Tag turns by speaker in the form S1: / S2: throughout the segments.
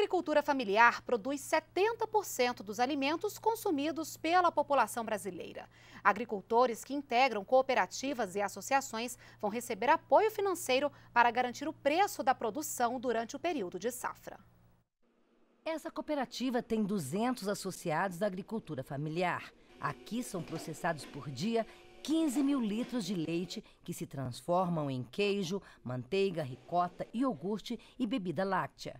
S1: agricultura familiar produz 70% dos alimentos consumidos pela população brasileira. Agricultores que integram cooperativas e associações vão receber apoio financeiro para garantir o preço da produção durante o período de safra. Essa cooperativa tem 200 associados da agricultura familiar. Aqui são processados por dia 15 mil litros de leite que se transformam em queijo, manteiga, ricota, iogurte e bebida láctea.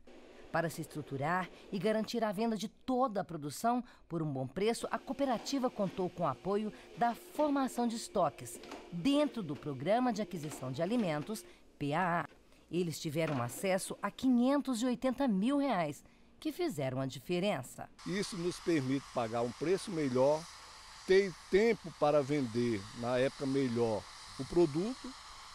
S1: Para se estruturar e garantir a venda de toda a produção por um bom preço, a cooperativa contou com o apoio da formação de estoques dentro do Programa de Aquisição de Alimentos, PAA. Eles tiveram acesso a 580 mil reais, que fizeram a diferença.
S2: Isso nos permite pagar um preço melhor, ter tempo para vender na época melhor o produto,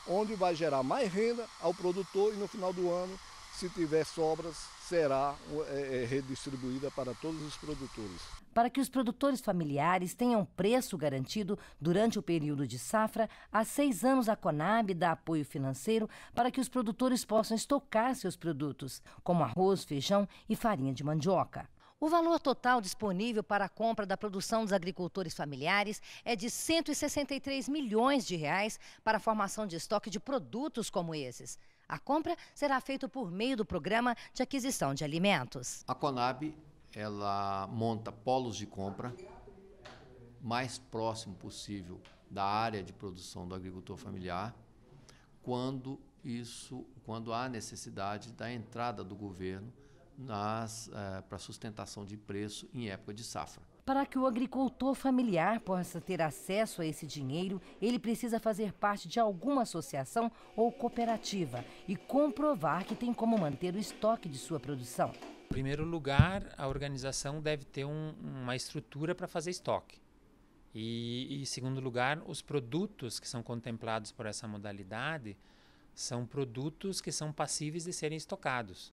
S2: onde vai gerar mais renda ao produtor e no final do ano se tiver sobras, será é, é, redistribuída para todos os produtores.
S1: Para que os produtores familiares tenham preço garantido durante o período de safra, há seis anos a Conab dá apoio financeiro para que os produtores possam estocar seus produtos, como arroz, feijão e farinha de mandioca. O valor total disponível para a compra da produção dos agricultores familiares é de 163 milhões de reais para a formação de estoque de produtos como esses. A compra será feita por meio do programa de aquisição de
S3: alimentos. A Conab ela monta polos de compra mais próximo possível da área de produção do agricultor familiar, quando isso, quando há necessidade da entrada do governo nas, eh, para sustentação de preço em época de safra.
S1: Para que o agricultor familiar possa ter acesso a esse dinheiro, ele precisa fazer parte de alguma associação ou cooperativa e comprovar que tem como manter o estoque de sua produção.
S3: Em primeiro lugar, a organização deve ter um, uma estrutura para fazer estoque. E, em segundo lugar, os produtos que são contemplados por essa modalidade são produtos que são passíveis de serem estocados.